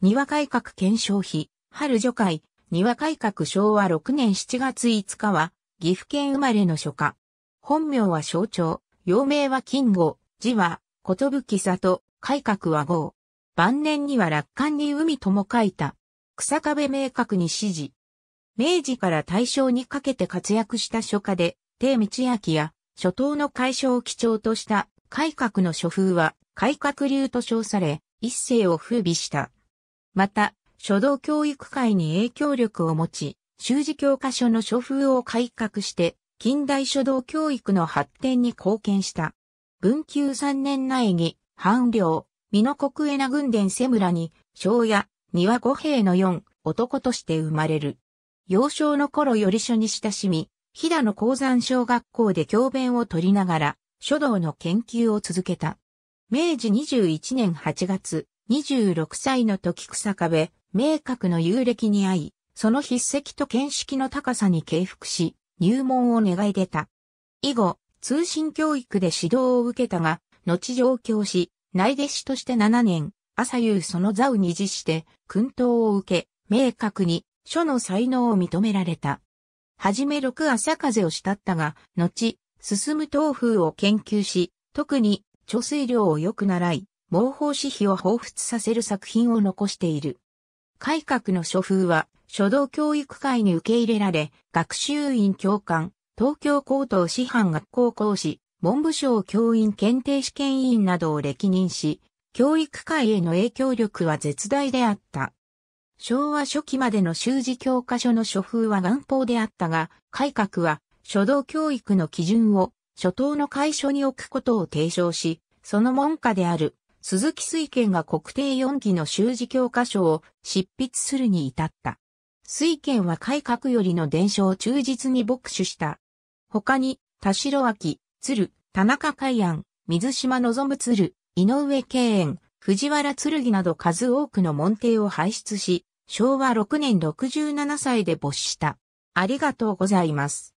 庭改革検証費、春除会、庭改革昭和6年7月5日は、岐阜県生まれの書家。本名は象徴、幼名は金吾、字は、ことぶき里、改革は豪。晩年には楽観に海とも書いた。草壁明確に指示。明治から大正にかけて活躍した書家で、帝道明や、初頭の解消を基調とした改革の書風は改革流と称され、一世を風靡した。また、書道教育界に影響力を持ち、習字教科書の書風を改革して、近代書道教育の発展に貢献した。文久三年内に、半領、美濃国江名軍伝瀬村に、庄屋、庭五兵の四、男として生まれる。幼少の頃より書に親しみ、飛騨の鉱山小学校で教鞭を取りながら、書道の研究を続けた。明治21年8月、26歳の時草壁、明確の遊歴に会い、その筆跡と見識の高さに敬服し、入門を願い出た。以後、通信教育で指導を受けたが、後上京し、内弟子として7年、朝夕その座を二次して、訓導を受け、明確に、書の才能を認められた。はじめ六朝風を慕ったが、後、進む東風を研究し、特に、貯水量を良く習い、毛法紙費を彷彿させる作品を残している。改革の書風は、書道教育会に受け入れられ、学習院教官、東京高等師範学校講師、文部省教員検定試験委員などを歴任し、教育界への影響力は絶大であった。昭和初期までの習字教科書の書風は元法であったが、改革は書道教育の基準を初道の会所に置くことを提唱し、その門下である鈴木水賢が国定四期の修辞教科書を執筆するに至った。水賢は改革よりの伝承を忠実に牧手した。他に、田代明、鶴、田中海安、水島望鶴、井上慶円、藤原剣など数多くの門弟を輩出し、昭和6年67歳で没した。ありがとうございます。